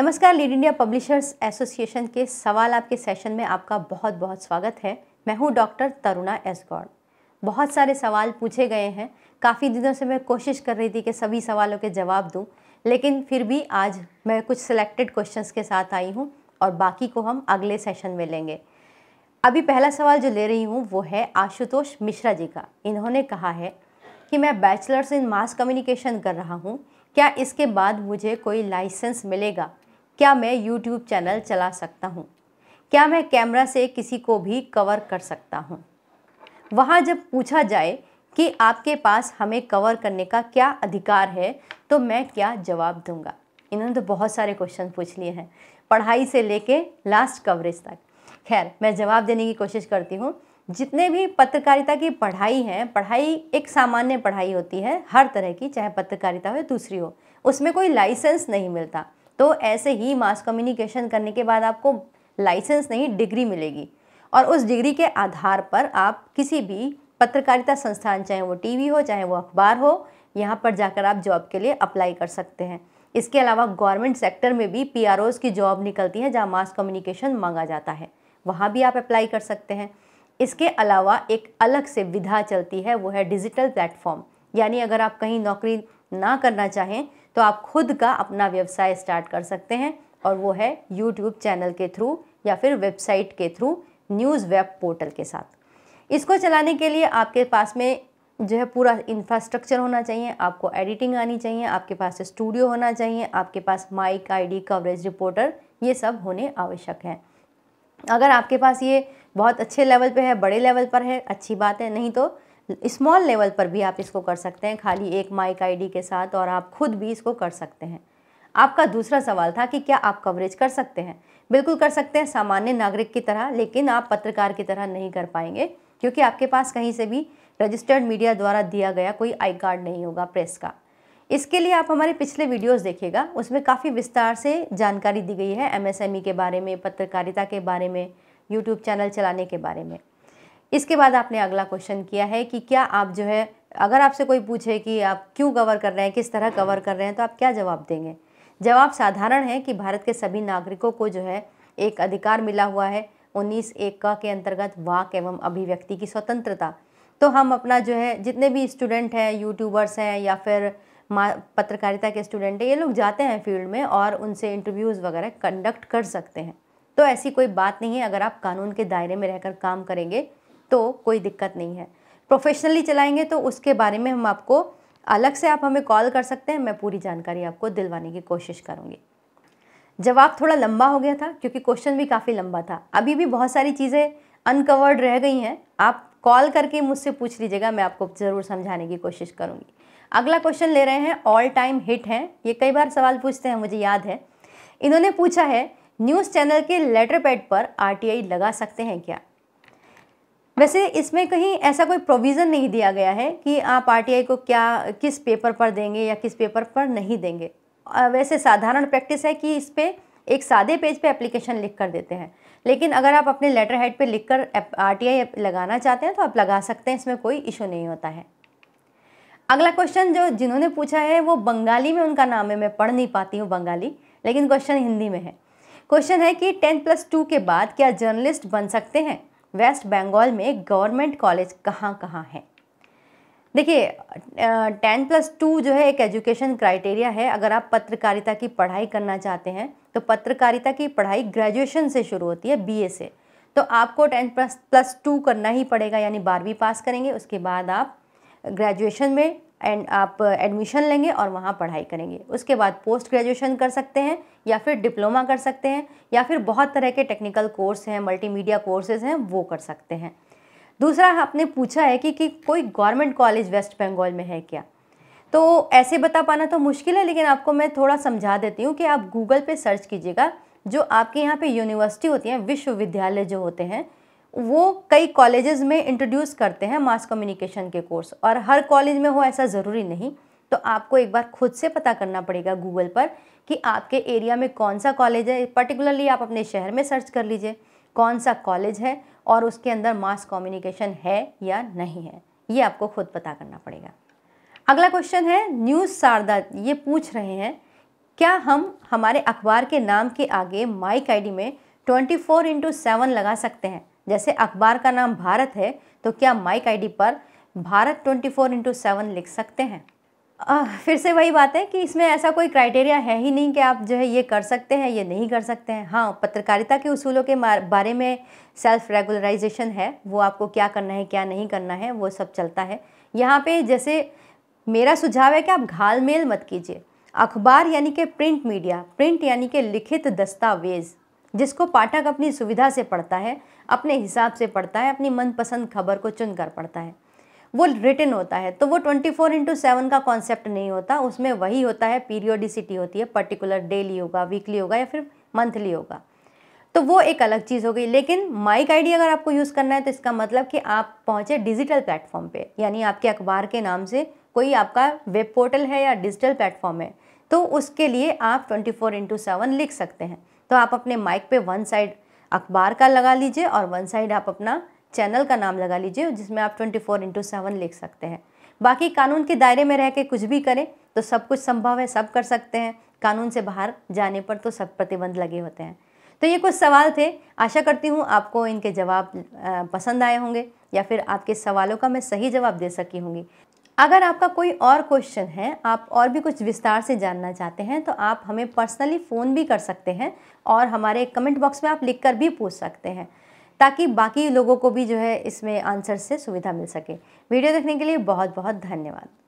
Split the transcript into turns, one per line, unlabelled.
नमस्कार lead India publishers association के सवाल आपके सेशन में आपका बहुत बहुत स्वागत है मैं हूं डॉक्टर तरुणा एस गौड़ बहुत सारे सवाल पूछे गए हैं काफ़ी दिनों से मैं कोशिश कर रही थी कि सभी सवालों के जवाब दूं लेकिन फिर भी आज मैं कुछ सिलेक्टेड क्वेश्चंस के साथ आई हूं और बाकी को हम अगले सेशन में लेंगे अभी पहला सवाल जो ले रही हूँ वो है आशुतोष मिश्रा जी का इन्होंने कहा है कि मैं बैचलर्स इन मास कम्युनिकेशन कर रहा हूँ क्या इसके बाद मुझे कोई लाइसेंस मिलेगा क्या मैं यूट्यूब चैनल चला सकता हूँ क्या मैं कैमरा से किसी को भी कवर कर सकता हूँ वहाँ जब पूछा जाए कि आपके पास हमें कवर करने का क्या अधिकार है तो मैं क्या जवाब दूंगा इन्होंने तो बहुत सारे क्वेश्चन पूछ लिए हैं पढ़ाई से लेके लास्ट कवरेज तक खैर मैं जवाब देने की कोशिश करती हूँ जितने भी पत्रकारिता की पढ़ाई है पढ़ाई एक सामान्य पढ़ाई होती है हर तरह की चाहे पत्रकारिता हो या दूसरी हो उसमें कोई लाइसेंस नहीं मिलता तो ऐसे ही मास कम्युनिकेशन करने के बाद आपको लाइसेंस नहीं डिग्री मिलेगी और उस डिग्री के आधार पर आप किसी भी पत्रकारिता संस्थान चाहे वो टीवी हो चाहे वो अखबार हो यहाँ पर जाकर आप जॉब के लिए अप्लाई कर सकते हैं इसके अलावा गवर्नमेंट सेक्टर में भी पी की जॉब निकलती है जहाँ मास कम्युनिकेशन मांगा जाता है वहाँ भी आप अप्लाई कर सकते हैं इसके अलावा एक अलग से विधा चलती है वो है डिजिटल प्लेटफॉर्म यानी अगर आप कहीं नौकरी ना करना चाहें तो आप खुद का अपना व्यवसाय स्टार्ट कर सकते हैं और वो है यूट्यूब चैनल के थ्रू या फिर वेबसाइट के थ्रू न्यूज़ वेब पोर्टल के साथ इसको चलाने के लिए आपके पास में जो है पूरा इंफ्रास्ट्रक्चर होना चाहिए आपको एडिटिंग आनी चाहिए आपके पास स्टूडियो होना चाहिए आपके पास माइक आईडी कवरेज रिपोर्टर ये सब होने आवश्यक हैं अगर आपके पास ये बहुत अच्छे लेवल पे है बड़े लेवल पर है अच्छी बात है नहीं तो स्मॉल लेवल पर भी आप इसको कर सकते हैं खाली एक माइक आईडी के साथ और आप खुद भी इसको कर सकते हैं आपका दूसरा सवाल था कि क्या आप कवरेज कर सकते हैं बिल्कुल कर सकते हैं सामान्य नागरिक की तरह लेकिन आप पत्रकार की तरह नहीं कर पाएंगे क्योंकि आपके पास कहीं से भी रजिस्टर्ड मीडिया द्वारा दिया गया कोई आई कार्ड नहीं होगा प्रेस का इसके लिए आप हमारे पिछले वीडियोस देखिएगा उसमें काफ़ी विस्तार से जानकारी दी गई है एमएसएमई e के बारे में पत्रकारिता के बारे में यूट्यूब चैनल चलाने के बारे में इसके बाद आपने अगला क्वेश्चन किया है कि क्या आप जो है अगर आपसे कोई पूछे कि आप क्यों कवर कर रहे हैं किस तरह कवर कर रहे हैं तो आप क्या जवाब देंगे जवाब साधारण है कि भारत के सभी नागरिकों को जो है एक अधिकार मिला हुआ है उन्नीस एक का के अंतर्गत वाक एवं अभिव्यक्ति की स्वतंत्रता तो हम अपना जो है जितने भी स्टूडेंट हैं यूट्यूबर्स हैं या फिर पत्रकारिता के स्टूडेंट हैं ये लोग जाते हैं फील्ड में और उनसे इंटरव्यूज़ वगैरह कंडक्ट कर सकते हैं तो ऐसी कोई बात नहीं है अगर आप कानून के दायरे में रहकर काम करेंगे तो कोई दिक्कत नहीं है प्रोफेशनली चलाएंगे तो उसके बारे में हम आपको अलग से आप हमें कॉल कर सकते हैं मैं पूरी जानकारी आपको दिलवाने की कोशिश करूँगी जवाब थोड़ा लंबा हो गया था क्योंकि क्वेश्चन भी काफ़ी लंबा था अभी भी बहुत सारी चीज़ें अनकवर्ड रह गई हैं आप कॉल करके मुझसे पूछ लीजिएगा मैं आपको ज़रूर समझाने की कोशिश करूँगी अगला क्वेश्चन ले रहे हैं ऑल टाइम हिट हैं ये कई बार सवाल पूछते हैं मुझे याद है इन्होंने पूछा है न्यूज़ चैनल के लेटर पैड पर आर लगा सकते हैं क्या वैसे इसमें कहीं ऐसा कोई प्रोविज़न नहीं दिया गया है कि आप आर को क्या किस पेपर पर देंगे या किस पेपर पर नहीं देंगे वैसे साधारण प्रैक्टिस है कि इस पर एक सादे पेज पे एप्लीकेशन लिख कर देते हैं लेकिन अगर आप अपने लेटर हेड पे लिख कर आर लगाना चाहते हैं तो आप लगा सकते हैं इसमें कोई इशू नहीं होता है अगला क्वेश्चन जो जिन्होंने पूछा है वो बंगाली में उनका नाम है मैं पढ़ नहीं पाती हूँ बंगाली लेकिन क्वेश्चन हिंदी में है क्वेश्चन है कि टेन प्लस टू के बाद क्या जर्नलिस्ट बन सकते हैं वेस्ट बंगाल में गवर्नमेंट कॉलेज कहाँ कहाँ हैं देखिए टेन प्लस टू जो है एक एजुकेशन क्राइटेरिया है अगर आप पत्रकारिता की पढ़ाई करना चाहते हैं तो पत्रकारिता की पढ़ाई ग्रेजुएशन से शुरू होती है बीए से तो आपको टेन प्लस प्लस टू करना ही पड़ेगा यानी बारहवीं पास करेंगे उसके बाद आप ग्रेजुएशन में एंड आप एडमिशन लेंगे और वहाँ पढ़ाई करेंगे उसके बाद पोस्ट ग्रेजुएशन कर सकते हैं या फिर डिप्लोमा कर सकते हैं या फिर बहुत तरह के टेक्निकल कोर्स हैं मल्टीमीडिया कोर्सेज हैं वो कर सकते हैं दूसरा आपने पूछा है कि, कि कोई गवर्नमेंट कॉलेज वेस्ट बंगाल में है क्या तो ऐसे बता पाना तो मुश्किल है लेकिन आपको मैं थोड़ा समझा देती हूँ कि आप गूगल पर सर्च कीजिएगा जो आपके यहाँ पे यूनिवर्सिटी होती हैं विश्वविद्यालय जो होते हैं वो कई कॉलेजेस में इंट्रोड्यूस करते हैं मास कम्युनिकेशन के कोर्स और हर कॉलेज में हो ऐसा ज़रूरी नहीं तो आपको एक बार खुद से पता करना पड़ेगा गूगल पर कि आपके एरिया में कौन सा कॉलेज है पर्टिकुलरली आप अपने शहर में सर्च कर लीजिए कौन सा कॉलेज है और उसके अंदर मास कम्युनिकेशन है या नहीं है ये आपको खुद पता करना पड़ेगा अगला क्वेश्चन है न्यूज़ शारदा ये पूछ रहे हैं क्या हम हमारे अखबार के नाम के आगे माइक आईडी में 24 फोर इंटू सेवन लगा सकते हैं जैसे अखबार का नाम भारत है तो क्या माइक आईडी पर भारत 24 फोर इंटू सेवन लिख सकते हैं आ, फिर से वही बात है कि इसमें ऐसा कोई क्राइटेरिया है ही नहीं कि आप जो है ये कर सकते हैं ये नहीं कर सकते हैं हाँ पत्रकारिता के उसूलों के बारे में सेल्फ रेगुलराइजेशन है वो आपको क्या करना है क्या नहीं करना है वो सब चलता है यहाँ पे जैसे मेरा सुझाव है कि आप घाल मत कीजिए अखबार यानी कि प्रिंट मीडिया प्रिंट यानी कि लिखित दस्तावेज़ जिसको पाठक अपनी सुविधा से पढ़ता है अपने हिसाब से पढ़ता है अपनी मनपसंद खबर को चुनकर पढ़ता है वो रिटर्न होता है तो वो ट्वेंटी फोर इंटू सेवन का कॉन्सेप्ट नहीं होता उसमें वही होता है पीरियोडिसिटी होती है पर्टिकुलर डेली होगा वीकली होगा या फिर मंथली होगा तो वो एक अलग चीज़ हो गई लेकिन माइक आईडी अगर आपको यूज़ करना है तो इसका मतलब कि आप पहुँचे डिजिटल प्लेटफॉर्म पे यानी आपके अखबार के नाम से कोई आपका वेब पोर्टल है या डिजिटल प्लेटफॉर्म है तो उसके लिए आप ट्वेंटी फोर इंटू सेवन लिख सकते हैं तो आप अपने माइक पे वन साइड अखबार का लगा लीजिए और वन साइड आप अपना चैनल का नाम लगा लीजिए जिसमें आप ट्वेंटी फोर इंटू सेवन लिख सकते हैं बाकी कानून के दायरे में रह के कुछ भी करें तो सब कुछ संभव है सब कर सकते हैं कानून से बाहर जाने पर तो सब प्रतिबंध लगे होते हैं तो ये कुछ सवाल थे आशा करती हूँ आपको इनके जवाब पसंद आए होंगे या फिर आपके सवालों का मैं सही जवाब दे सकी होंगी अगर आपका कोई और क्वेश्चन है आप और भी कुछ विस्तार से जानना चाहते हैं तो आप हमें पर्सनली फ़ोन भी कर सकते हैं और हमारे कमेंट बॉक्स में आप लिख कर भी पूछ सकते हैं ताकि बाकी लोगों को भी जो है इसमें आंसर से सुविधा मिल सके वीडियो देखने के लिए बहुत बहुत धन्यवाद